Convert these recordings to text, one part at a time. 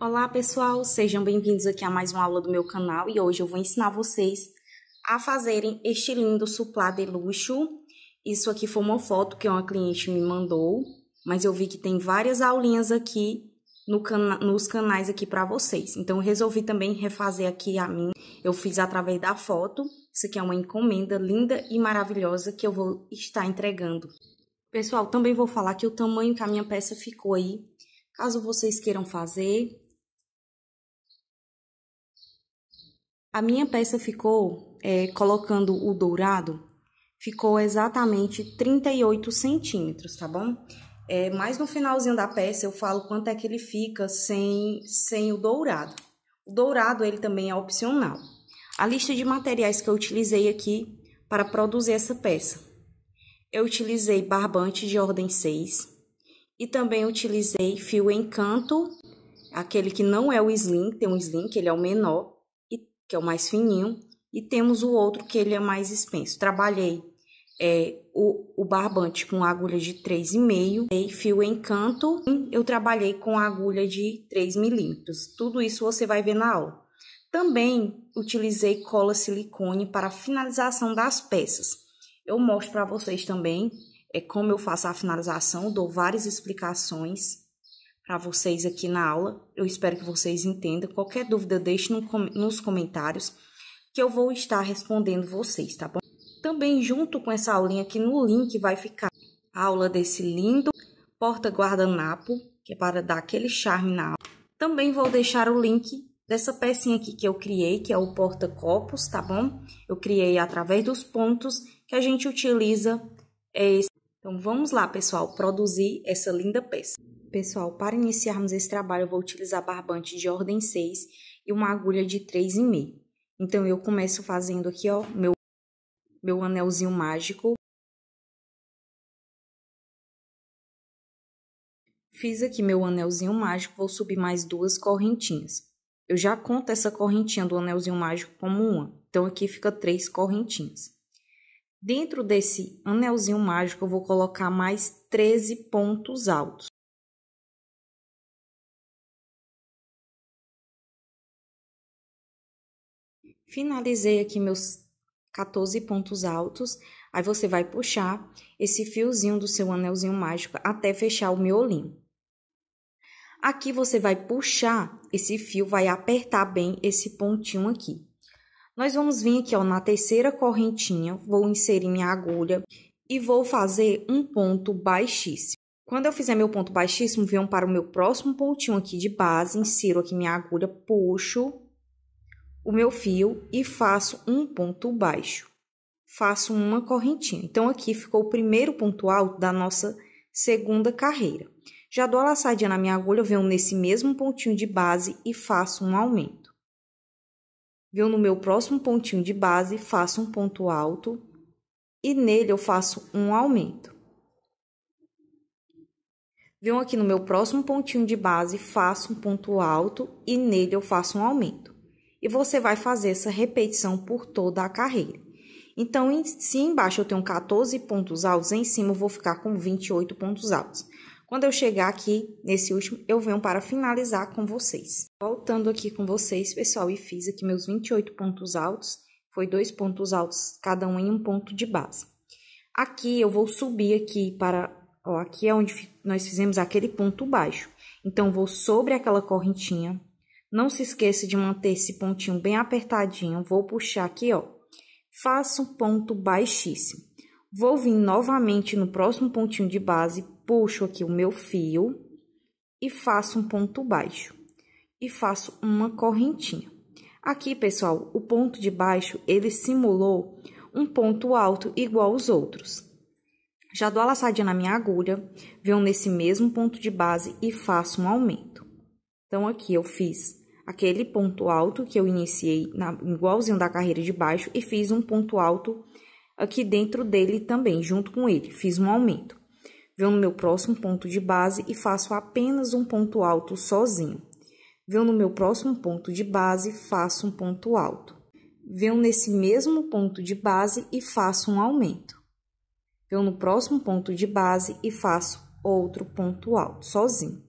Olá pessoal, sejam bem-vindos aqui a mais uma aula do meu canal e hoje eu vou ensinar vocês a fazerem este lindo suplá de luxo. Isso aqui foi uma foto que uma cliente me mandou, mas eu vi que tem várias aulinhas aqui no cana nos canais aqui para vocês. Então eu resolvi também refazer aqui a minha. Eu fiz através da foto. Isso aqui é uma encomenda linda e maravilhosa que eu vou estar entregando. Pessoal, também vou falar que o tamanho que a minha peça ficou aí. Caso vocês queiram fazer, A minha peça ficou, é, colocando o dourado, ficou exatamente 38 centímetros, tá bom? É, mas no finalzinho da peça eu falo quanto é que ele fica sem, sem o dourado. O dourado ele também é opcional. A lista de materiais que eu utilizei aqui para produzir essa peça. Eu utilizei barbante de ordem 6 e também utilizei fio encanto, aquele que não é o slim, tem um slim que ele é o menor, que é o mais fininho, e temos o outro que ele é mais espesso. Trabalhei é, o, o barbante com agulha de 3,5 e fio em canto. Eu trabalhei com agulha de 3 milímetros. Tudo isso você vai ver na aula. Também utilizei cola silicone para finalização das peças. Eu mostro para vocês também é, como eu faço a finalização, dou várias explicações para vocês aqui na aula. Eu espero que vocês entendam. Qualquer dúvida, deixe no, nos comentários que eu vou estar respondendo vocês, tá bom? Também junto com essa aulinha aqui no link vai ficar a aula desse lindo porta-guardanapo, que é para dar aquele charme na aula. Também vou deixar o link dessa pecinha aqui que eu criei, que é o porta-copos, tá bom? Eu criei através dos pontos que a gente utiliza. É esse. Então, vamos lá, pessoal, produzir essa linda peça. Pessoal, para iniciarmos esse trabalho, eu vou utilizar barbante de ordem 6 e uma agulha de 3,5. Então, eu começo fazendo aqui, ó, meu, meu anelzinho mágico. Fiz aqui meu anelzinho mágico, vou subir mais duas correntinhas. Eu já conto essa correntinha do anelzinho mágico como uma, então aqui fica três correntinhas. Dentro desse anelzinho mágico, eu vou colocar mais 13 pontos altos. Finalizei aqui meus 14 pontos altos. Aí você vai puxar esse fiozinho do seu anelzinho mágico até fechar o miolinho. Aqui você vai puxar esse fio, vai apertar bem esse pontinho aqui. Nós vamos vir aqui ó, na terceira correntinha, vou inserir minha agulha e vou fazer um ponto baixíssimo. Quando eu fizer meu ponto baixíssimo, venho para o meu próximo pontinho aqui de base, insiro aqui minha agulha, puxo o meu fio e faço um ponto baixo. Faço uma correntinha. Então, aqui ficou o primeiro ponto alto da nossa segunda carreira. Já dou a laçadinha na minha agulha, venho nesse mesmo pontinho de base e faço um aumento. Venho no meu próximo pontinho de base, faço um ponto alto e nele eu faço um aumento. Venho aqui no meu próximo pontinho de base, faço um ponto alto e nele eu faço um aumento e você vai fazer essa repetição por toda a carreira. Então, se embaixo eu tenho 14 pontos altos, em cima eu vou ficar com 28 pontos altos. Quando eu chegar aqui nesse último, eu venho para finalizar com vocês. Voltando aqui com vocês, pessoal, e fiz aqui meus 28 pontos altos. Foi dois pontos altos, cada um em um ponto de base. Aqui eu vou subir aqui para, ó, aqui é onde nós fizemos aquele ponto baixo. Então, vou sobre aquela correntinha, não se esqueça de manter esse pontinho bem apertadinho. Vou puxar aqui, ó. Faça um ponto baixíssimo. Vou vir novamente no próximo pontinho de base, puxo aqui o meu fio e faço um ponto baixo. E faço uma correntinha. Aqui, pessoal, o ponto de baixo, ele simulou um ponto alto igual aos outros. Já dou a laçadinha na minha agulha, venho nesse mesmo ponto de base e faço um aumento. Então, aqui eu fiz aquele ponto alto que eu iniciei na, igualzinho da carreira de baixo e fiz um ponto alto aqui dentro dele também, junto com ele, fiz um aumento. Venho no meu próximo ponto de base e faço apenas um ponto alto sozinho. Venho no meu próximo ponto de base, faço um ponto alto. Venho nesse mesmo ponto de base e faço um aumento. Venho no próximo ponto de base e faço outro ponto alto sozinho.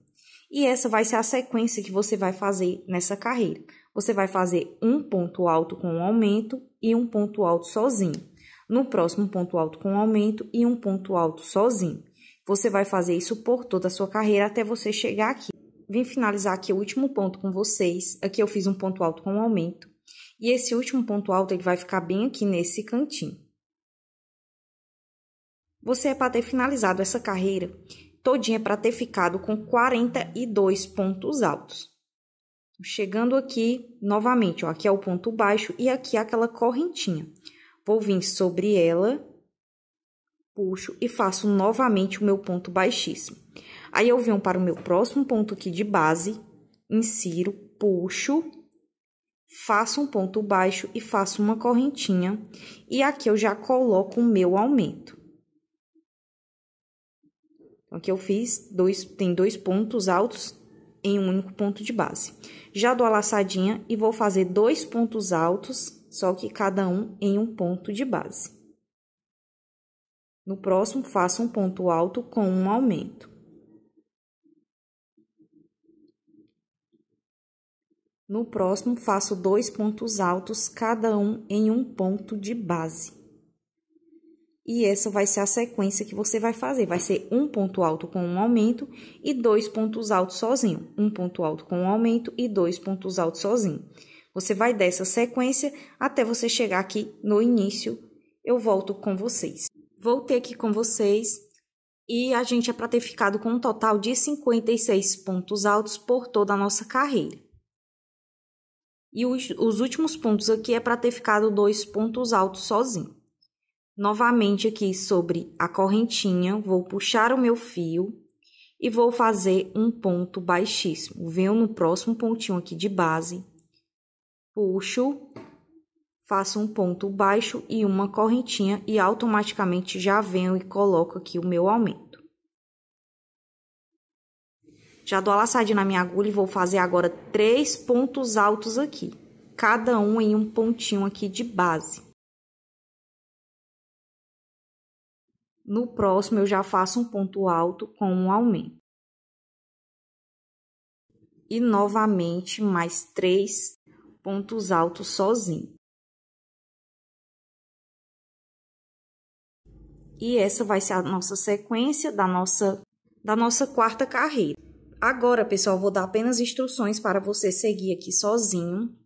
E essa vai ser a sequência que você vai fazer nessa carreira. Você vai fazer um ponto alto com um aumento e um ponto alto sozinho. No próximo, ponto alto com um aumento e um ponto alto sozinho. Você vai fazer isso por toda a sua carreira até você chegar aqui. Vim finalizar aqui o último ponto com vocês. Aqui eu fiz um ponto alto com um aumento. E esse último ponto alto ele vai ficar bem aqui nesse cantinho. Você é para ter finalizado essa carreira todinha para ter ficado com 42 pontos altos. Chegando aqui novamente, ó, aqui é o ponto baixo e aqui é aquela correntinha. Vou vir sobre ela, puxo e faço novamente o meu ponto baixíssimo. Aí eu venho para o meu próximo ponto aqui de base, insiro, puxo, faço um ponto baixo e faço uma correntinha. E aqui eu já coloco o meu aumento. Então, aqui eu fiz dois, tem dois pontos altos em um único ponto de base. Já dou a laçadinha e vou fazer dois pontos altos, só que cada um em um ponto de base. No próximo, faço um ponto alto com um aumento. No próximo, faço dois pontos altos, cada um em um ponto de base. E essa vai ser a sequência que você vai fazer. Vai ser um ponto alto com um aumento e dois pontos altos sozinho. Um ponto alto com um aumento e dois pontos altos sozinho. Você vai dessa sequência até você chegar aqui no início. Eu volto com vocês. Voltei aqui com vocês e a gente é para ter ficado com um total de 56 pontos altos por toda a nossa carreira. E os, os últimos pontos aqui é para ter ficado dois pontos altos sozinho novamente aqui sobre a correntinha, vou puxar o meu fio e vou fazer um ponto baixíssimo. Venho no próximo pontinho aqui de base, puxo, faço um ponto baixo e uma correntinha e automaticamente já venho e coloco aqui o meu aumento. Já dou a laçadinha na minha agulha e vou fazer agora três pontos altos aqui, cada um em um pontinho aqui de base. No próximo eu já faço um ponto alto com um aumento. E novamente mais três pontos altos sozinho. E essa vai ser a nossa sequência da nossa da nossa quarta carreira. Agora, pessoal, vou dar apenas instruções para você seguir aqui sozinho,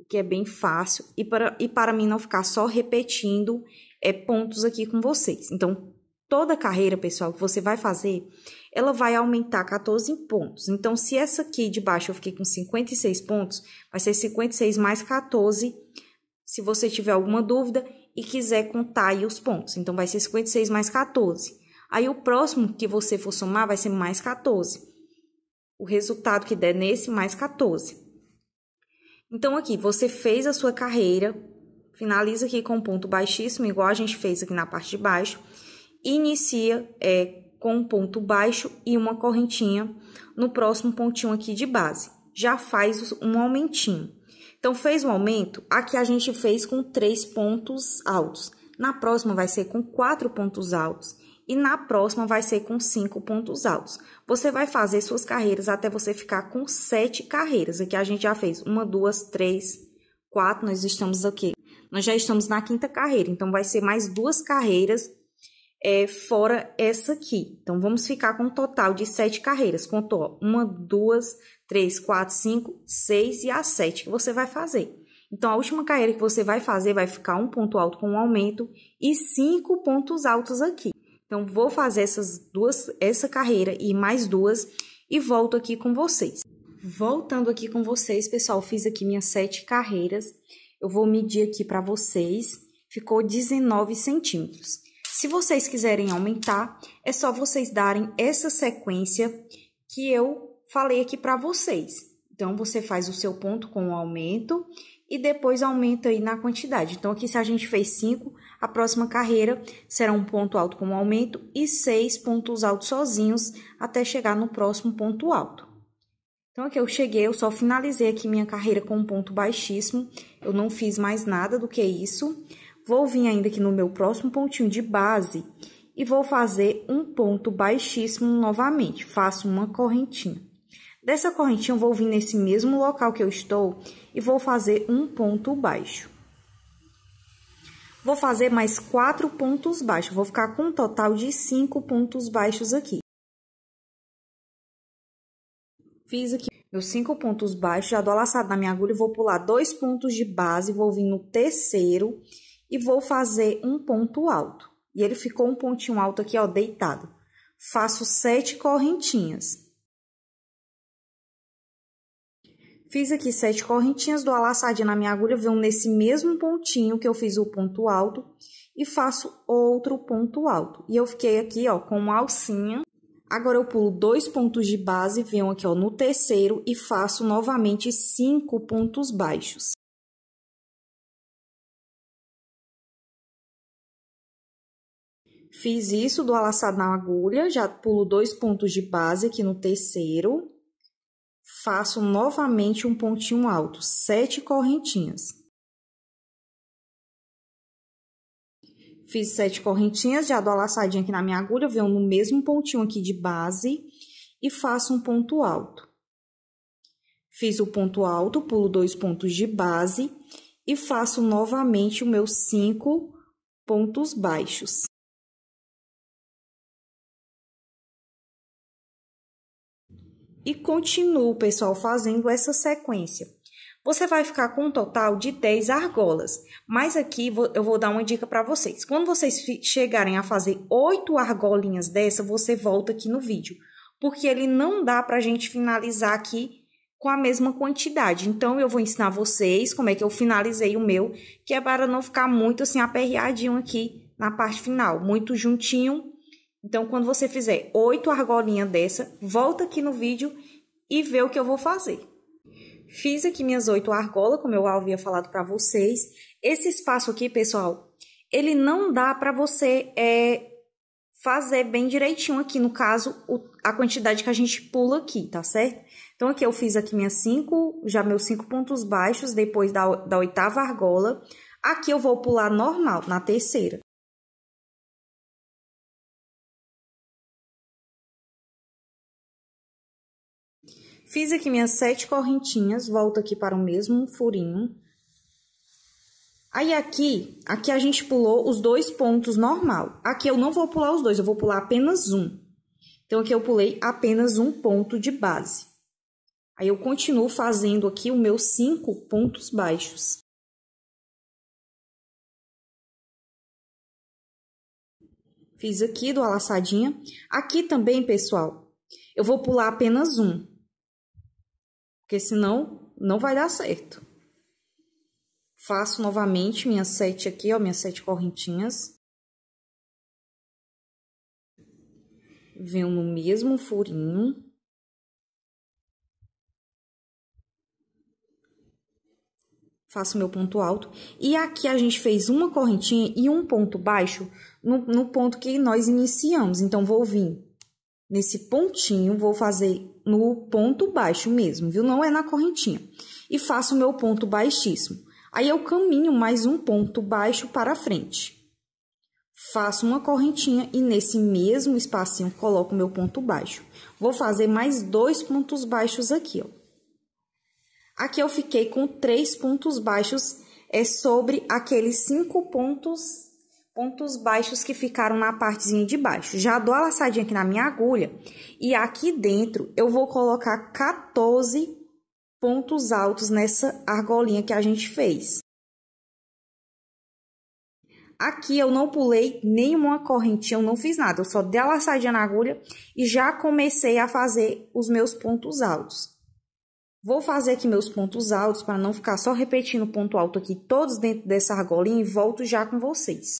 o que é bem fácil, e para, e para mim não ficar só repetindo é, pontos aqui com vocês. Então, toda carreira, pessoal, que você vai fazer, ela vai aumentar 14 pontos. Então, se essa aqui de baixo eu fiquei com 56 pontos, vai ser 56 mais 14. Se você tiver alguma dúvida e quiser contar aí os pontos, então vai ser 56 mais 14. Aí o próximo que você for somar vai ser mais 14. O resultado que der nesse mais 14. Então aqui você fez a sua carreira, finaliza aqui com um ponto baixíssimo, igual a gente fez aqui na parte de baixo, inicia é, com um ponto baixo e uma correntinha no próximo pontinho aqui de base. Já faz um aumentinho. Então, fez um aumento, aqui a gente fez com três pontos altos. Na próxima vai ser com quatro pontos altos e na próxima vai ser com cinco pontos altos. Você vai fazer suas carreiras até você ficar com sete carreiras. Aqui a gente já fez uma, duas, três, quatro. Nós estamos aqui nós já estamos na quinta carreira, então vai ser mais duas carreiras é, fora essa aqui. Então, vamos ficar com um total de sete carreiras. Contou ó, uma, duas, três, quatro, cinco, seis e a sete que você vai fazer. Então, a última carreira que você vai fazer vai ficar um ponto alto com um aumento e cinco pontos altos aqui. Então, vou fazer essas duas, essa carreira e mais duas e volto aqui com vocês. Voltando aqui com vocês, pessoal, fiz aqui minhas sete carreiras eu vou medir aqui para vocês, ficou 19 centímetros. Se vocês quiserem aumentar, é só vocês darem essa sequência que eu falei aqui para vocês. Então, você faz o seu ponto com o aumento e depois aumenta aí na quantidade. Então, aqui se a gente fez 5, a próxima carreira será um ponto alto com aumento e seis pontos altos sozinhos até chegar no próximo ponto alto. Então aqui eu cheguei, eu só finalizei aqui minha carreira com um ponto baixíssimo, eu não fiz mais nada do que isso. Vou vir ainda aqui no meu próximo pontinho de base e vou fazer um ponto baixíssimo novamente, faço uma correntinha. Dessa correntinha eu vou vir nesse mesmo local que eu estou e vou fazer um ponto baixo. Vou fazer mais quatro pontos baixos, vou ficar com um total de cinco pontos baixos aqui. Fiz aqui meus cinco pontos baixos, já dou a laçada na minha agulha e vou pular dois pontos de base, vou vir no terceiro e vou fazer um ponto alto. E ele ficou um pontinho alto aqui, ó, deitado. Faço sete correntinhas. Fiz aqui sete correntinhas, dou a laçadinha na minha agulha, venho nesse mesmo pontinho que eu fiz o ponto alto e faço outro ponto alto. E eu fiquei aqui, ó, com uma alcinha Agora eu pulo dois pontos de base, venho aqui ó, no terceiro e faço novamente cinco pontos baixos. Fiz isso, do alaçado na agulha, já pulo dois pontos de base aqui no terceiro, faço novamente um pontinho alto, sete correntinhas. Fiz sete correntinhas, já dou a laçadinha aqui na minha agulha, venho no mesmo pontinho aqui de base e faço um ponto alto. Fiz o ponto alto, pulo dois pontos de base e faço novamente os meus cinco pontos baixos. E continuo, pessoal, fazendo essa sequência. Você vai ficar com um total de 10 argolas, mas aqui eu vou dar uma dica para vocês. Quando vocês chegarem a fazer 8 argolinhas dessa, você volta aqui no vídeo, porque ele não dá para a gente finalizar aqui com a mesma quantidade. Então, eu vou ensinar vocês como é que eu finalizei o meu, que é para não ficar muito assim aperreadinho aqui na parte final, muito juntinho. Então, quando você fizer 8 argolinhas dessa, volta aqui no vídeo e vê o que eu vou fazer. Fiz aqui minhas oito argolas, como eu havia falado para vocês. Esse espaço aqui, pessoal, ele não dá para você é, fazer bem direitinho aqui, no caso, o, a quantidade que a gente pula aqui, tá certo? Então, aqui eu fiz aqui minhas cinco, já meus cinco pontos baixos, depois da, da oitava argola. Aqui eu vou pular normal, na terceira. Fiz aqui minhas sete correntinhas, volto aqui para o mesmo furinho. Aí aqui, aqui a gente pulou os dois pontos normal. Aqui eu não vou pular os dois, eu vou pular apenas um. Então, aqui eu pulei apenas um ponto de base. Aí, eu continuo fazendo aqui os meus cinco pontos baixos. Fiz aqui do laçadinha. Aqui também, pessoal, eu vou pular apenas um porque senão não vai dar certo. Faço novamente minhas sete aqui, ó, minhas sete correntinhas. Venho no mesmo furinho. faço meu ponto alto. E aqui a gente fez uma correntinha e um ponto baixo no, no ponto que nós iniciamos. Então, vou vir nesse pontinho, vou fazer no ponto baixo mesmo, viu? Não é na correntinha. E faço o meu ponto baixíssimo. Aí eu caminho mais um ponto baixo para frente. Faço uma correntinha e nesse mesmo espacinho coloco meu ponto baixo. Vou fazer mais dois pontos baixos aqui, ó. Aqui eu fiquei com três pontos baixos, é sobre aqueles cinco pontos pontos baixos que ficaram na partezinha de baixo. Já dou a laçadinha aqui na minha agulha e aqui dentro eu vou colocar 14 pontos altos nessa argolinha que a gente fez. Aqui eu não pulei nenhuma correntinha, eu não fiz nada, eu só dei a laçadinha na agulha e já comecei a fazer os meus pontos altos. Vou fazer aqui meus pontos altos para não ficar só repetindo ponto alto aqui, todos dentro dessa argolinha e volto já com vocês.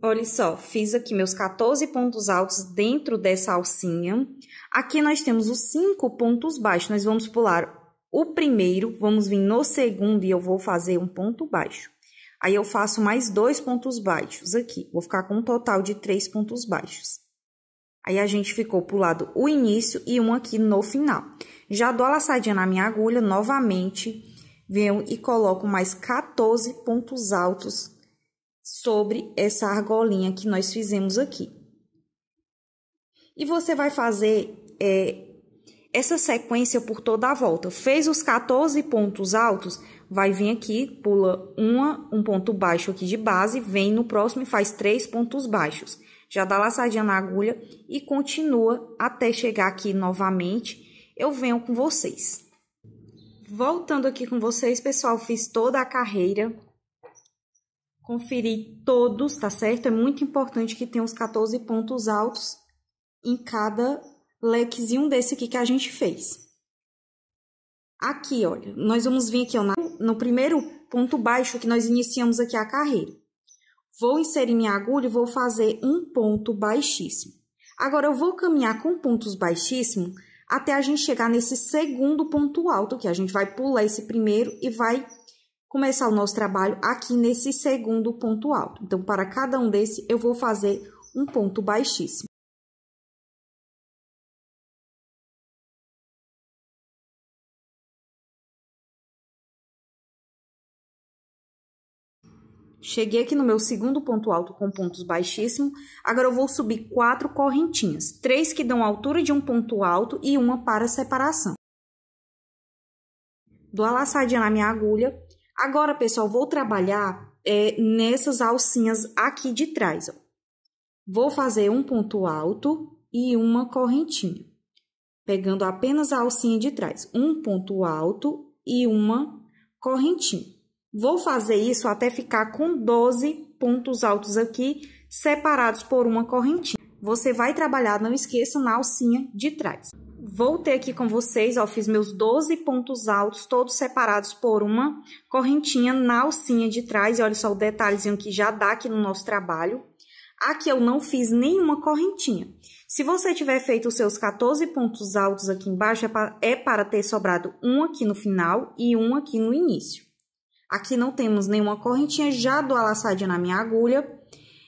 Olha só, fiz aqui meus 14 pontos altos dentro dessa alcinha. Aqui nós temos os cinco pontos baixos. Nós vamos pular o primeiro, vamos vir no segundo e eu vou fazer um ponto baixo. Aí eu faço mais dois pontos baixos aqui. Vou ficar com um total de três pontos baixos. Aí a gente ficou pulado o início e um aqui no final. Já dou a laçadinha na minha agulha novamente, venho e coloco mais 14 pontos altos sobre essa argolinha que nós fizemos aqui. E você vai fazer é, essa sequência por toda a volta. Fez os 14 pontos altos, vai vir aqui, pula uma, um ponto baixo aqui de base, vem no próximo e faz três pontos baixos. Já dá laçadinha na agulha e continua até chegar aqui novamente. Eu venho com vocês. Voltando aqui com vocês, pessoal, fiz toda a carreira conferir todos, tá certo? É muito importante que tenha os 14 pontos altos em cada lequezinho desse aqui que a gente fez. Aqui, olha, nós vamos vir aqui ó, no primeiro ponto baixo que nós iniciamos aqui a carreira. Vou inserir minha agulha e vou fazer um ponto baixíssimo. Agora, eu vou caminhar com pontos baixíssimos até a gente chegar nesse segundo ponto alto, que a gente vai pular esse primeiro e vai começar o nosso trabalho aqui nesse segundo ponto alto. Então, para cada um desse, eu vou fazer um ponto baixíssimo. Cheguei aqui no meu segundo ponto alto com pontos baixíssimos. Agora eu vou subir quatro correntinhas, três que dão a altura de um ponto alto e uma para separação. Dou a laçadinha na minha agulha, Agora, pessoal, vou trabalhar é, nessas alcinhas aqui de trás. Ó. Vou fazer um ponto alto e uma correntinha, pegando apenas a alcinha de trás. Um ponto alto e uma correntinha. Vou fazer isso até ficar com 12 pontos altos aqui, separados por uma correntinha. Você vai trabalhar, não esqueça, na alcinha de trás voltei aqui com vocês, ó, fiz meus 12 pontos altos, todos separados por uma correntinha na alcinha de trás. E olha só o detalhezinho que já dá aqui no nosso trabalho. Aqui eu não fiz nenhuma correntinha. Se você tiver feito os seus 14 pontos altos aqui embaixo, é para, é para ter sobrado um aqui no final e um aqui no início. Aqui não temos nenhuma correntinha, já dou a laçadinha na minha agulha,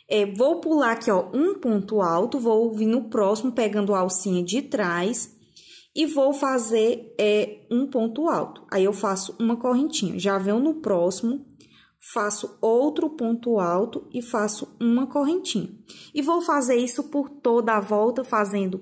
é, vou pular aqui, ó, um ponto alto, vou vir no próximo, pegando a alcinha de trás, e vou fazer é, um ponto alto. Aí eu faço uma correntinha, já venho no próximo, faço outro ponto alto e faço uma correntinha. E vou fazer isso por toda a volta, fazendo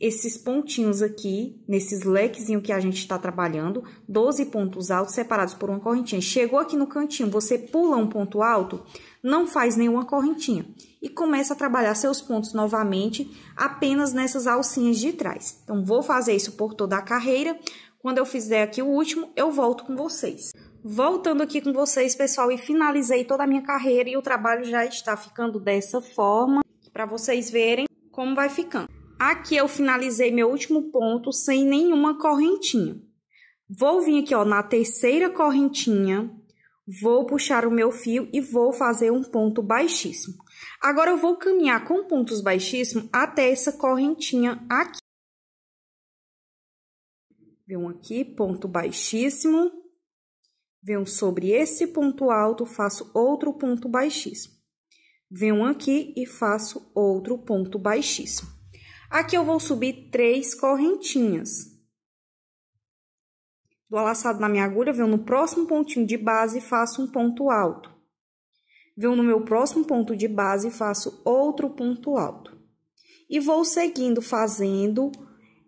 esses pontinhos aqui, nesses lequezinho que a gente está trabalhando, 12 pontos altos separados por uma correntinha. Chegou aqui no cantinho, você pula um ponto alto, não faz nenhuma correntinha e começa a trabalhar seus pontos novamente apenas nessas alcinhas de trás. Então, vou fazer isso por toda a carreira. Quando eu fizer aqui o último, eu volto com vocês. Voltando aqui com vocês, pessoal, e finalizei toda a minha carreira e o trabalho já está ficando dessa forma, para vocês verem como vai ficando. Aqui eu finalizei meu último ponto sem nenhuma correntinha. Vou vir aqui ó, na terceira correntinha, vou puxar o meu fio e vou fazer um ponto baixíssimo. Agora eu vou caminhar com pontos baixíssimos até essa correntinha aqui. Vem um aqui, ponto baixíssimo. Venho sobre esse ponto alto, faço outro ponto baixíssimo. Venho aqui e faço outro ponto baixíssimo. Aqui eu vou subir três correntinhas. Do a na minha agulha, venho no próximo pontinho de base e faço um ponto alto. Venho no meu próximo ponto de base e faço outro ponto alto. E vou seguindo fazendo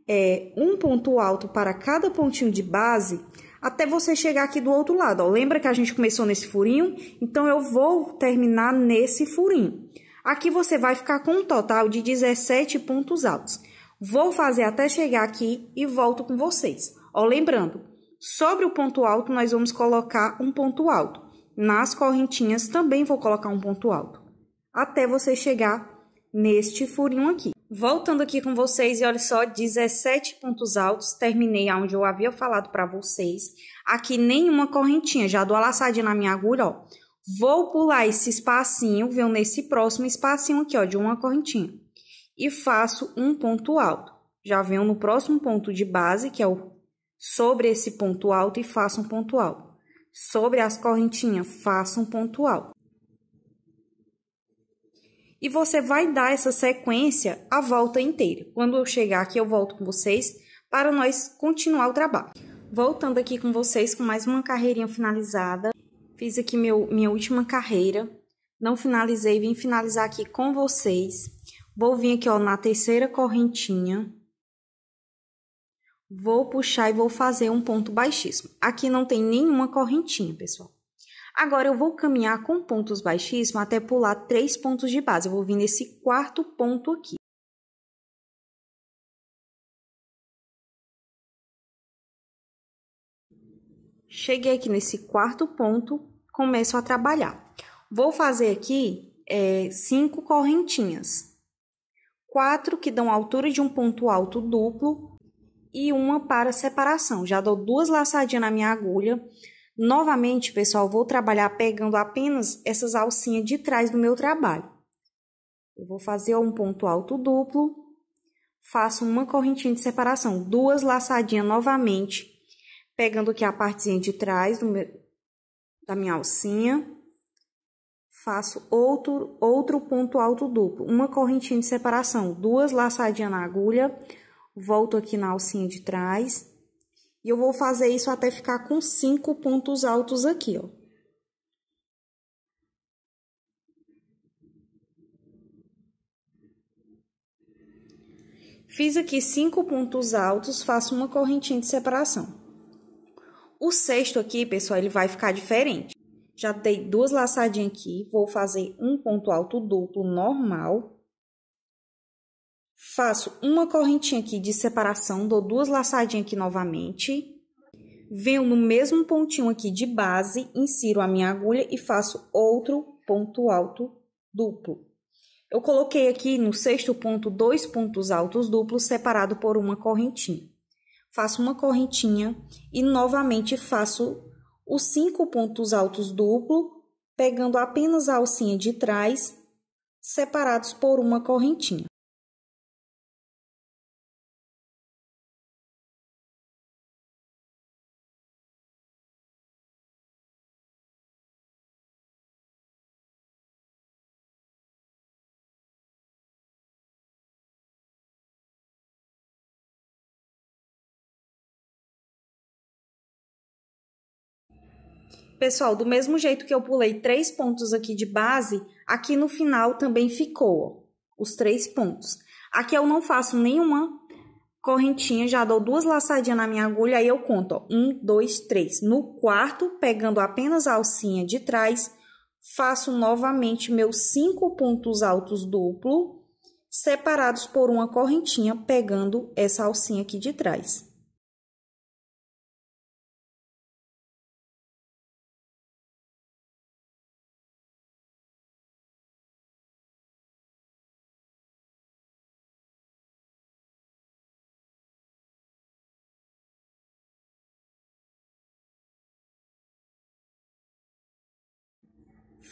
é, um ponto alto para cada pontinho de base até você chegar aqui do outro lado. Ó. Lembra que a gente começou nesse furinho? Então, eu vou terminar nesse furinho. Aqui você vai ficar com um total de 17 pontos altos. Vou fazer até chegar aqui e volto com vocês. Ó, lembrando, sobre o ponto alto nós vamos colocar um ponto alto. Nas correntinhas também vou colocar um ponto alto. Até você chegar neste furinho aqui. Voltando aqui com vocês e olha só, 17 pontos altos, terminei onde eu havia falado para vocês. Aqui nenhuma correntinha, já dou a laçadinha na minha agulha, ó. Vou pular esse espacinho, venho nesse próximo espacinho aqui, ó, de uma correntinha. E faço um ponto alto. Já venho no próximo ponto de base, que é o sobre esse ponto alto e faço um ponto alto. Sobre as correntinhas, faço um ponto alto. E você vai dar essa sequência a volta inteira. Quando eu chegar aqui, eu volto com vocês para nós continuar o trabalho. Voltando aqui com vocês com mais uma carreirinha finalizada. Fiz aqui meu, minha última carreira. Não finalizei, vim finalizar aqui com vocês. Vou vir aqui ó, na terceira correntinha. Vou puxar e vou fazer um ponto baixíssimo. Aqui não tem nenhuma correntinha, pessoal. Agora, eu vou caminhar com pontos baixíssimos até pular três pontos de base. Eu vou vir nesse quarto ponto aqui. Cheguei aqui nesse quarto ponto, começo a trabalhar. Vou fazer aqui é, cinco correntinhas, quatro que dão a altura de um ponto alto duplo e uma para separação. Já dou duas laçadinhas na minha agulha. Novamente, pessoal, vou trabalhar pegando apenas essas alcinhas de trás do meu trabalho. Eu vou fazer um ponto alto duplo, faço uma correntinha de separação, duas laçadinhas novamente, pegando aqui a partezinha de trás do meu, da minha alcinha, faço outro, outro ponto alto duplo, uma correntinha de separação, duas laçadinhas na agulha, volto aqui na alcinha de trás, e eu vou fazer isso até ficar com cinco pontos altos aqui, ó. Fiz aqui cinco pontos altos, faço uma correntinha de separação. O sexto aqui, pessoal, ele vai ficar diferente. Já dei duas laçadinhas aqui, vou fazer um ponto alto duplo normal. Faço uma correntinha aqui de separação, dou duas laçadinhas aqui novamente. Venho no mesmo pontinho aqui de base, insiro a minha agulha e faço outro ponto alto duplo. Eu coloquei aqui no sexto ponto dois pontos altos duplos separado por uma correntinha faço uma correntinha e novamente faço os cinco pontos altos duplo, pegando apenas a alcinha de trás, separados por uma correntinha. pessoal, do mesmo jeito que eu pulei três pontos aqui de base, aqui no final também ficou, ó, os três pontos. Aqui eu não faço nenhuma correntinha, já dou duas laçadinhas na minha agulha, aí eu conto, ó, um, dois, três. No quarto, pegando apenas a alcinha de trás, faço novamente meus cinco pontos altos duplo, separados por uma correntinha, pegando essa alcinha aqui de trás.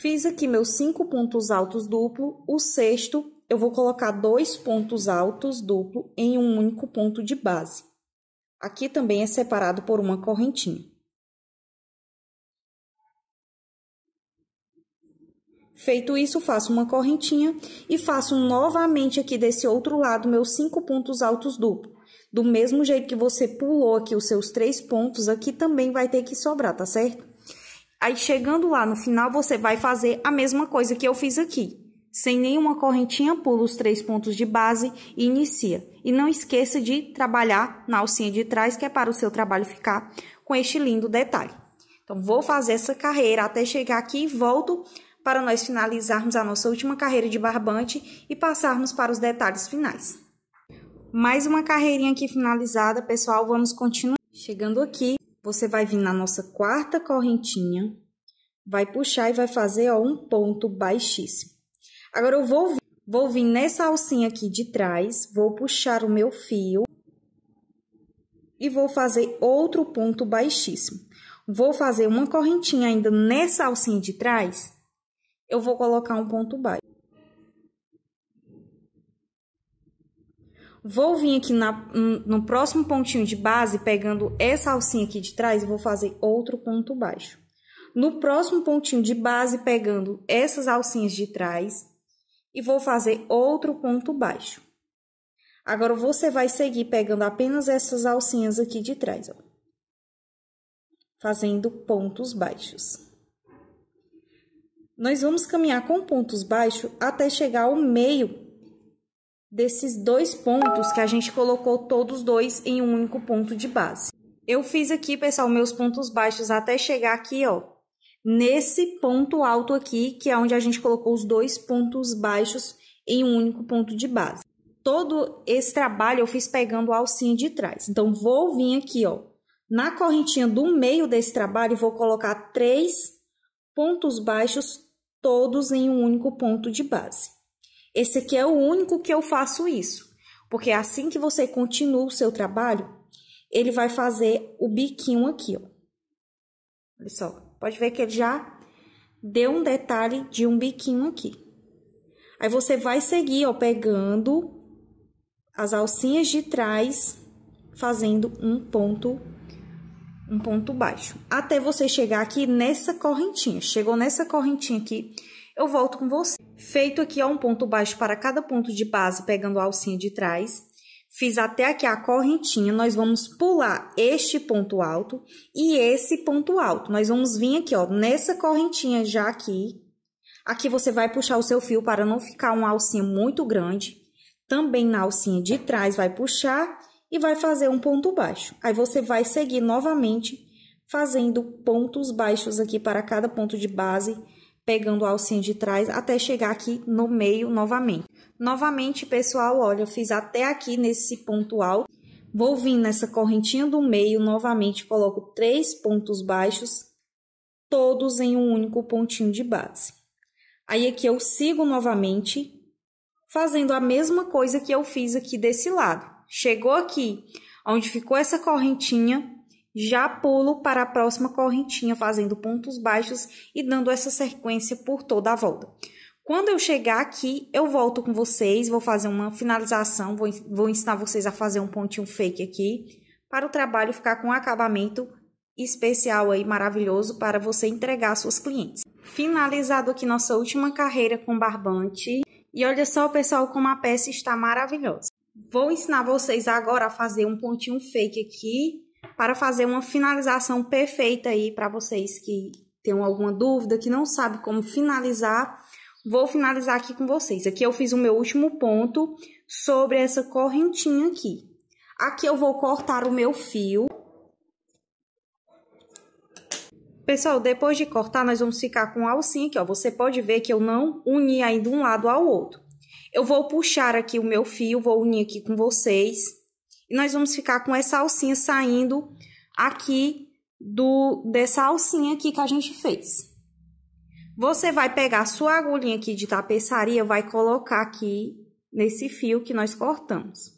Fiz aqui meus cinco pontos altos duplo. O sexto, eu vou colocar dois pontos altos duplo em um único ponto de base. Aqui também é separado por uma correntinha. Feito isso, faço uma correntinha e faço novamente aqui desse outro lado meus cinco pontos altos duplo. Do mesmo jeito que você pulou aqui os seus três pontos, aqui também vai ter que sobrar, tá certo? Aí chegando lá no final, você vai fazer a mesma coisa que eu fiz aqui. Sem nenhuma correntinha, pula os três pontos de base e inicia. E não esqueça de trabalhar na alcinha de trás, que é para o seu trabalho ficar com este lindo detalhe. Então, vou fazer essa carreira até chegar aqui e volto para nós finalizarmos a nossa última carreira de barbante e passarmos para os detalhes finais. Mais uma carreirinha aqui finalizada, pessoal, vamos continuar. Chegando aqui, você vai vir na nossa quarta correntinha, vai puxar e vai fazer ó, um ponto baixíssimo. Agora, eu vou, vou vir nessa alcinha aqui de trás, vou puxar o meu fio e vou fazer outro ponto baixíssimo. Vou fazer uma correntinha ainda nessa alcinha de trás, eu vou colocar um ponto baixo. Vou vir aqui na, no próximo pontinho de base, pegando essa alcinha aqui de trás, e vou fazer outro ponto baixo. No próximo pontinho de base, pegando essas alcinhas de trás, e vou fazer outro ponto baixo. Agora, você vai seguir pegando apenas essas alcinhas aqui de trás, ó. Fazendo pontos baixos. Nós vamos caminhar com pontos baixos até chegar ao meio desses dois pontos que a gente colocou todos dois em um único ponto de base. Eu fiz aqui, pessoal, meus pontos baixos até chegar aqui, ó, nesse ponto alto aqui, que é onde a gente colocou os dois pontos baixos em um único ponto de base. Todo esse trabalho eu fiz pegando a alcinha de trás. Então, vou vir aqui, ó, na correntinha do meio desse trabalho, vou colocar três pontos baixos todos em um único ponto de base. Esse aqui é o único que eu faço isso, porque é assim que você continua o seu trabalho, ele vai fazer o biquinho aqui, ó. Olha só, pode ver que ele já deu um detalhe de um biquinho aqui. Aí você vai seguir, ó, pegando as alcinhas de trás, fazendo um ponto um ponto baixo, até você chegar aqui nessa correntinha. Chegou nessa correntinha aqui, eu volto com você. Feito aqui, ó, um ponto baixo para cada ponto de base, pegando a alcinha de trás. Fiz até aqui a correntinha, nós vamos pular este ponto alto e esse ponto alto. Nós vamos vir aqui, ó, nessa correntinha já aqui. Aqui você vai puxar o seu fio para não ficar uma alcinha muito grande. Também na alcinha de trás vai puxar e vai fazer um ponto baixo. Aí você vai seguir novamente fazendo pontos baixos aqui para cada ponto de base pegando a alcinha de trás até chegar aqui no meio novamente. Novamente, pessoal, olha, eu fiz até aqui nesse ponto alto. Vou vir nessa correntinha do meio, novamente coloco três pontos baixos, todos em um único pontinho de base. Aí aqui eu sigo novamente, fazendo a mesma coisa que eu fiz aqui desse lado. Chegou aqui, onde ficou essa correntinha, já pulo para a próxima correntinha, fazendo pontos baixos e dando essa sequência por toda a volta. Quando eu chegar aqui, eu volto com vocês, vou fazer uma finalização, vou, vou ensinar vocês a fazer um pontinho fake aqui, para o trabalho ficar com um acabamento especial aí, maravilhoso, para você entregar às suas clientes. Finalizado aqui nossa última carreira com barbante. E olha só, pessoal, como a peça está maravilhosa. Vou ensinar vocês agora a fazer um pontinho fake aqui para fazer uma finalização perfeita aí para vocês que tenham alguma dúvida, que não sabe como finalizar. Vou finalizar aqui com vocês. Aqui eu fiz o meu último ponto sobre essa correntinha aqui. Aqui eu vou cortar o meu fio. Pessoal, depois de cortar, nós vamos ficar com a alcinha aqui, ó. Você pode ver que eu não uni ainda um lado ao outro. Eu vou puxar aqui o meu fio, vou unir aqui com vocês. E nós vamos ficar com essa alcinha saindo aqui do dessa alcinha aqui que a gente fez. Você vai pegar sua agulhinha aqui de tapeçaria, vai colocar aqui nesse fio que nós cortamos.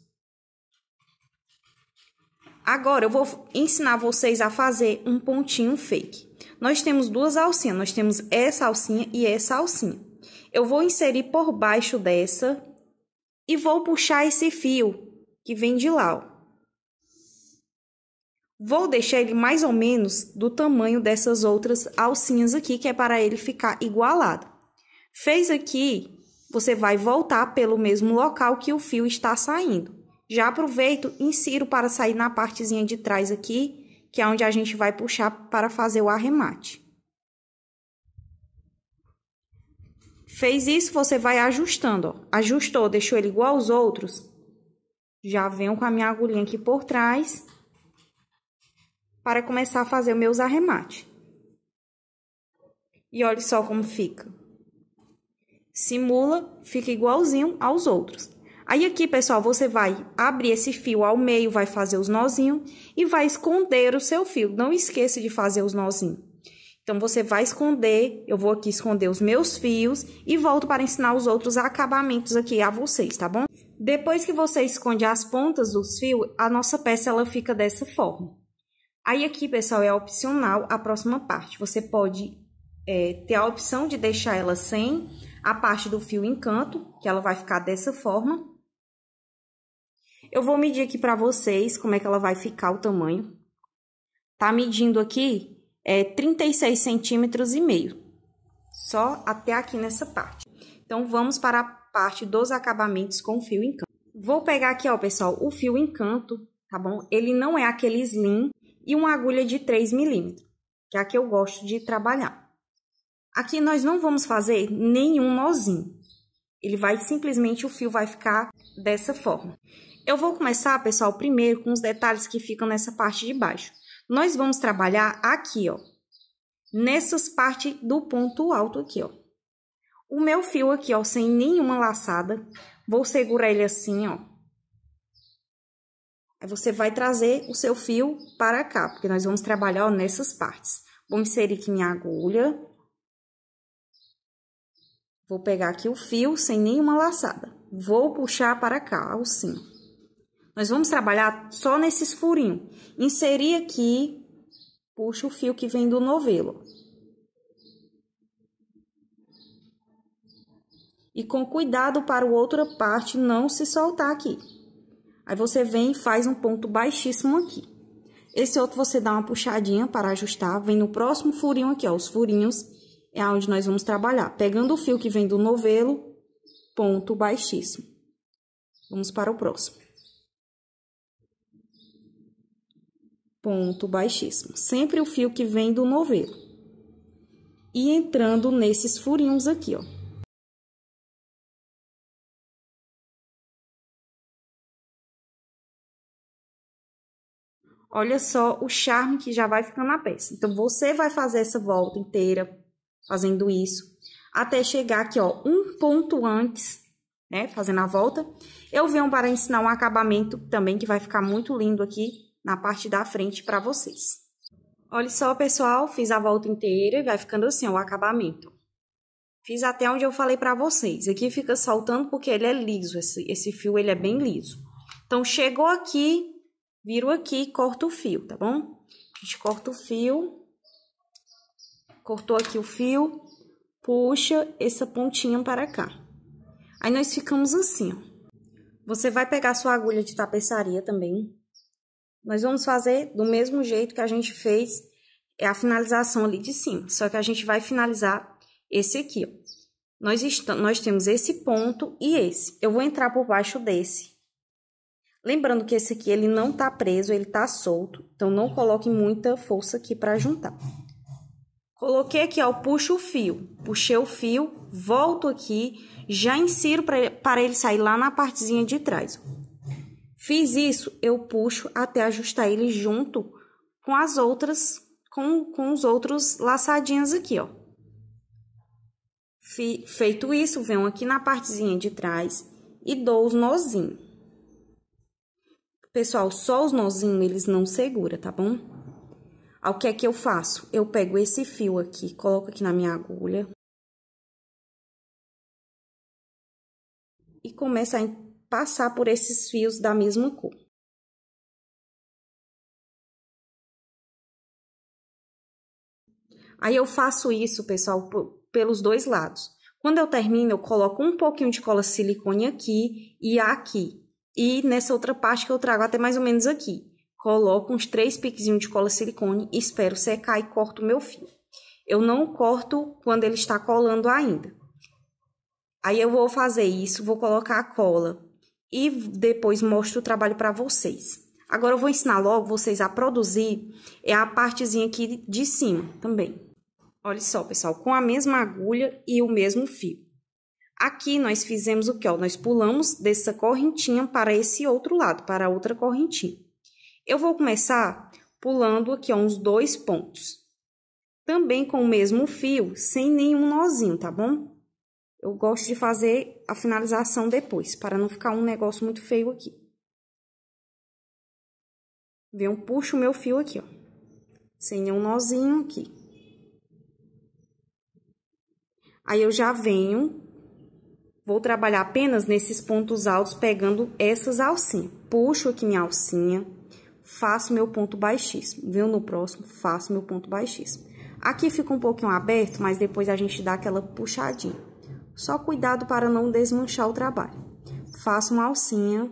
Agora, eu vou ensinar vocês a fazer um pontinho fake. Nós temos duas alcinhas, nós temos essa alcinha e essa alcinha. Eu vou inserir por baixo dessa e vou puxar esse fio que vem de lá. Vou deixar ele mais ou menos do tamanho dessas outras alcinhas aqui, que é para ele ficar igualado. Fez aqui, você vai voltar pelo mesmo local que o fio está saindo. Já aproveito e insiro para sair na partezinha de trás aqui, que é onde a gente vai puxar para fazer o arremate. Fez isso, você vai ajustando. Ó. Ajustou, deixou ele igual aos outros, já venho com a minha agulhinha aqui por trás para começar a fazer meus arremates. E olha só como fica. Simula, fica igualzinho aos outros. Aí aqui, pessoal, você vai abrir esse fio ao meio, vai fazer os nozinhos e vai esconder o seu fio. Não esqueça de fazer os nozinhos. Então, você vai esconder, eu vou aqui esconder os meus fios e volto para ensinar os outros acabamentos aqui a vocês, tá bom? Depois que você esconde as pontas dos fios, a nossa peça ela fica dessa forma. Aí aqui, pessoal, é opcional a próxima parte. Você pode é, ter a opção de deixar ela sem a parte do fio em canto, que ela vai ficar dessa forma. Eu vou medir aqui para vocês como é que ela vai ficar o tamanho. Tá medindo aqui é, 36 centímetros e meio, só até aqui nessa parte. Então, vamos para a parte dos acabamentos com fio encanto. Vou pegar aqui, ó, pessoal, o fio encanto, tá bom? Ele não é aquele slim e uma agulha de 3 milímetros, que é a que eu gosto de trabalhar. Aqui nós não vamos fazer nenhum nozinho. Ele vai simplesmente, o fio vai ficar dessa forma. Eu vou começar, pessoal, primeiro com os detalhes que ficam nessa parte de baixo. Nós vamos trabalhar aqui, ó, nessas partes do ponto alto aqui, ó o meu fio aqui, ó, sem nenhuma laçada. Vou segurar ele assim, ó. Aí você vai trazer o seu fio para cá, porque nós vamos trabalhar ó, nessas partes. Vou inserir aqui minha agulha. Vou pegar aqui o fio sem nenhuma laçada. Vou puxar para cá o sim. Nós vamos trabalhar só nesses furinhos. Inserir aqui, puxa o fio que vem do novelo. e com cuidado para a outra parte não se soltar aqui. Aí você vem e faz um ponto baixíssimo aqui. Esse outro você dá uma puxadinha para ajustar, vem no próximo furinho aqui, ó, os furinhos é onde nós vamos trabalhar. Pegando o fio que vem do novelo, ponto baixíssimo. Vamos para o próximo. Ponto baixíssimo. Sempre o fio que vem do novelo. E entrando nesses furinhos aqui, ó. Olha só o charme que já vai ficando na peça. Então, você vai fazer essa volta inteira fazendo isso, até chegar aqui, ó, um ponto antes, né, fazendo a volta. Eu venho para ensinar um acabamento também, que vai ficar muito lindo aqui na parte da frente para vocês. Olha só, pessoal, fiz a volta inteira e vai ficando assim, ó, o acabamento. Fiz até onde eu falei para vocês. Aqui fica saltando porque ele é liso, esse, esse fio ele é bem liso. Então, chegou aqui, viro aqui e corto o fio, tá bom? A gente corta o fio, cortou aqui o fio, puxa essa pontinha para cá. Aí, nós ficamos assim, ó. Você vai pegar sua agulha de tapeçaria também. Nós vamos fazer do mesmo jeito que a gente fez é a finalização ali de cima, só que a gente vai finalizar esse aqui, ó. Nós, nós temos esse ponto e esse. Eu vou entrar por baixo desse Lembrando que esse aqui ele não tá preso, ele tá solto, então não coloque muita força aqui para juntar. Coloquei aqui, ó, puxo o fio, puxei o fio, volto aqui, já insiro para ele sair lá na partezinha de trás. Fiz isso, eu puxo até ajustar ele junto com as outras, com, com os outros laçadinhos aqui, ó. Feito isso, venho aqui na partezinha de trás e dou os nozinhos. Pessoal, só os nozinhos eles não segura, tá bom? O que é que eu faço? Eu pego esse fio aqui, coloco aqui na minha agulha. E começo a passar por esses fios da mesma cor. Aí eu faço isso, pessoal, pelos dois lados. Quando eu termino, eu coloco um pouquinho de cola silicone aqui e aqui. E nessa outra parte que eu trago até mais ou menos aqui. Coloco uns três piquezinhos de cola silicone, espero secar e corto o meu fio. Eu não corto quando ele está colando ainda. Aí eu vou fazer isso, vou colocar a cola e depois mostro o trabalho para vocês. Agora eu vou ensinar logo vocês a produzir é a partezinha aqui de cima também. Olha só, pessoal, com a mesma agulha e o mesmo fio. Aqui nós fizemos o que? Ó? Nós pulamos dessa correntinha para esse outro lado, para outra correntinha. Eu vou começar pulando aqui ó, uns dois pontos. Também com o mesmo fio, sem nenhum nozinho, tá bom? Eu gosto de fazer a finalização depois, para não ficar um negócio muito feio aqui. Eu puxo o meu fio aqui, ó. Sem nenhum nozinho aqui. Aí, eu já venho Vou trabalhar apenas nesses pontos altos pegando essas alcinhas. Puxo aqui minha alcinha, faço meu ponto baixíssimo. Viu? no próximo, faço meu ponto baixíssimo. Aqui fica um pouquinho aberto, mas depois a gente dá aquela puxadinha. Só cuidado para não desmanchar o trabalho. Faço uma alcinha,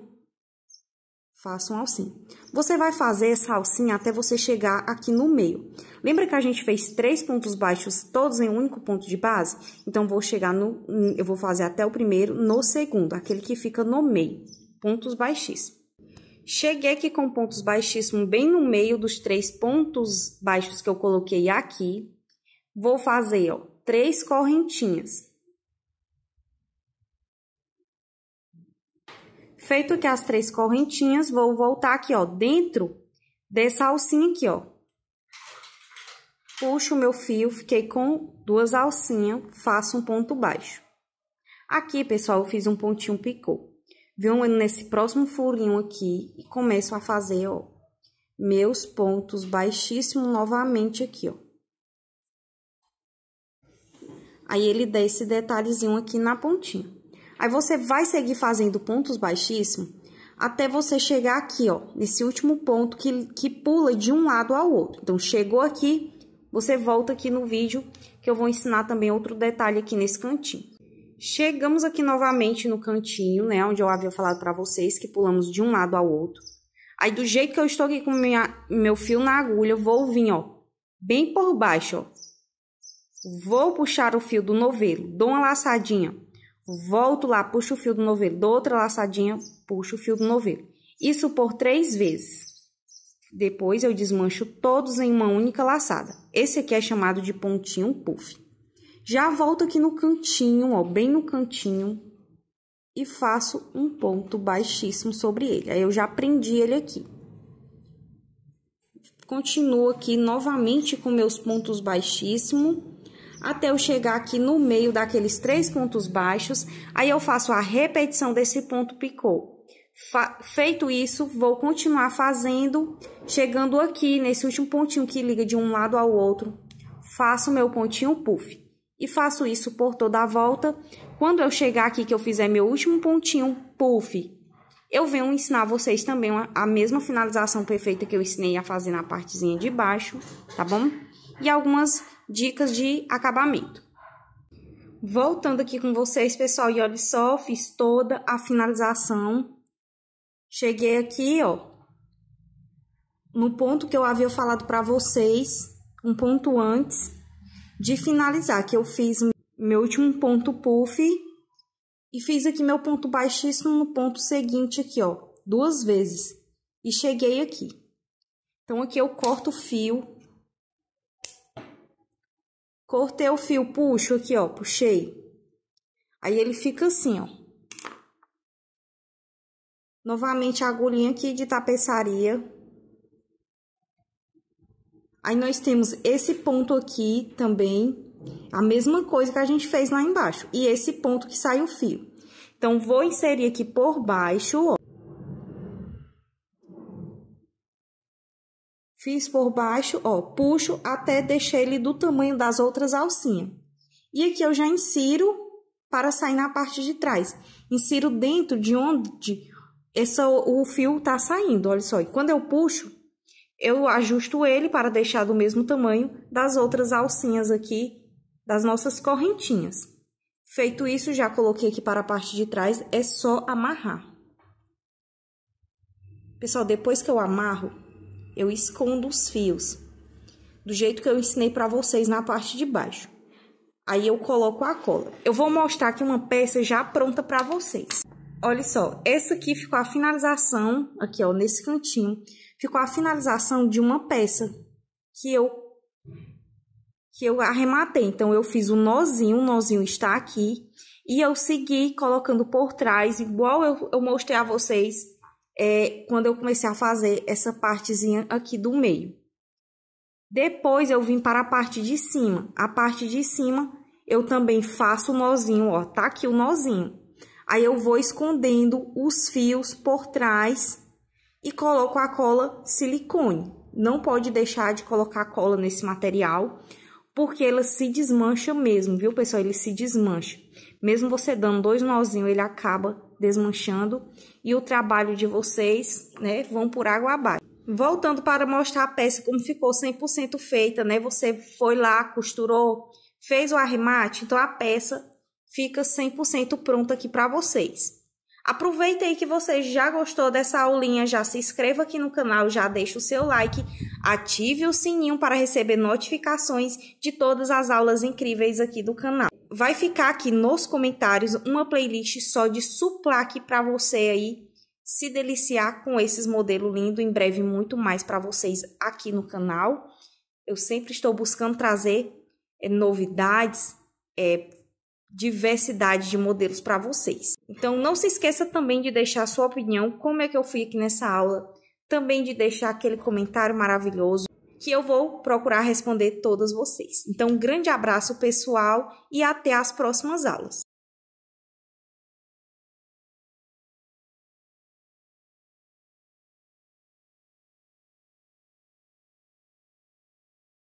Faça uma alcinha. Você vai fazer essa alcinha até você chegar aqui no meio. Lembra que a gente fez três pontos baixos todos em um único ponto de base? Então, vou chegar no... Eu vou fazer até o primeiro, no segundo, aquele que fica no meio. Pontos baixíssimos. Cheguei aqui com pontos baixíssimos bem no meio dos três pontos baixos que eu coloquei aqui. Vou fazer, ó, três correntinhas. Feito que as três correntinhas, vou voltar aqui, ó, dentro dessa alcinha aqui, ó. Puxo o meu fio, fiquei com duas alcinhas, faço um ponto baixo. Aqui, pessoal, eu fiz um pontinho picô. Viu? nesse próximo furinho aqui e começo a fazer, ó, meus pontos baixíssimos novamente aqui, ó. Aí, ele dá esse detalhezinho aqui na pontinha. Aí você vai seguir fazendo pontos baixíssimos até você chegar aqui, ó, nesse último ponto que, que pula de um lado ao outro. Então, chegou aqui, você volta aqui no vídeo que eu vou ensinar também outro detalhe aqui nesse cantinho. Chegamos aqui novamente no cantinho, né, onde eu havia falado para vocês que pulamos de um lado ao outro. Aí, do jeito que eu estou aqui com minha, meu fio na agulha, eu vou vir, ó, bem por baixo, ó. Vou puxar o fio do novelo, dou uma laçadinha, volto lá, puxo o fio do novelo, dou outra laçadinha, puxo o fio do novelo. Isso por três vezes. Depois eu desmancho todos em uma única laçada. Esse aqui é chamado de pontinho puff. Já volto aqui no cantinho, ó, bem no cantinho, e faço um ponto baixíssimo sobre ele. Aí eu já prendi ele aqui. Continuo aqui novamente com meus pontos baixíssimos até eu chegar aqui no meio daqueles três pontos baixos, aí eu faço a repetição desse ponto picô. Fa feito isso, vou continuar fazendo, chegando aqui nesse último pontinho que liga de um lado ao outro, faço meu pontinho puff e faço isso por toda a volta. Quando eu chegar aqui que eu fizer meu último pontinho puff, eu venho ensinar vocês também a mesma finalização perfeita que eu ensinei a fazer na partezinha de baixo, tá bom? e algumas dicas de acabamento. Voltando aqui com vocês, pessoal, e olha só, fiz toda a finalização. Cheguei aqui, ó, no ponto que eu havia falado para vocês, um ponto antes de finalizar, que eu fiz meu último ponto puff e fiz aqui meu ponto baixíssimo no ponto seguinte aqui, ó, duas vezes. E cheguei aqui. Então, aqui eu corto o fio Cortei o fio, puxo aqui, ó, puxei. Aí ele fica assim, ó. Novamente a agulhinha aqui de tapeçaria. Aí nós temos esse ponto aqui também, a mesma coisa que a gente fez lá embaixo. E esse ponto que sai o fio. Então, vou inserir aqui por baixo, ó. Fiz por baixo, ó, puxo até deixar ele do tamanho das outras alcinhas. E aqui eu já insiro para sair na parte de trás. Insiro dentro de onde esse, o fio tá saindo, olha só. E quando eu puxo, eu ajusto ele para deixar do mesmo tamanho das outras alcinhas aqui, das nossas correntinhas. Feito isso, já coloquei aqui para a parte de trás, é só amarrar. Pessoal, depois que eu amarro, eu escondo os fios, do jeito que eu ensinei para vocês na parte de baixo. Aí eu coloco a cola. Eu vou mostrar aqui uma peça já pronta para vocês. Olha só, essa aqui ficou a finalização, aqui ó, nesse cantinho, ficou a finalização de uma peça que eu que eu arrematei. Então eu fiz um nozinho, o um nozinho está aqui, e eu segui colocando por trás, igual eu, eu mostrei a vocês é, quando eu comecei a fazer essa partezinha aqui do meio. Depois eu vim para a parte de cima. A parte de cima eu também faço o nozinho, ó, tá aqui o nozinho. Aí eu vou escondendo os fios por trás e coloco a cola silicone. Não pode deixar de colocar cola nesse material, porque ela se desmancha mesmo, viu, pessoal? Ele se desmancha. Mesmo você dando dois nozinhos, ele acaba desmanchando e o trabalho de vocês, né, vão por água abaixo. Voltando para mostrar a peça como ficou 100% feita, né? Você foi lá, costurou, fez o arremate, então a peça fica 100% pronta aqui para vocês. Aproveita aí que você já gostou dessa aulinha, já se inscreva aqui no canal, já deixa o seu like, ative o sininho para receber notificações de todas as aulas incríveis aqui do canal vai ficar aqui nos comentários uma playlist só de suplaque para você aí se deliciar com esses modelos lindos. Em breve, muito mais para vocês aqui no canal. Eu sempre estou buscando trazer é, novidades, é, diversidade de modelos para vocês. Então, não se esqueça também de deixar sua opinião, como é que eu fui aqui nessa aula, também de deixar aquele comentário maravilhoso que eu vou procurar responder todas vocês. Então, um grande abraço pessoal e até as próximas aulas.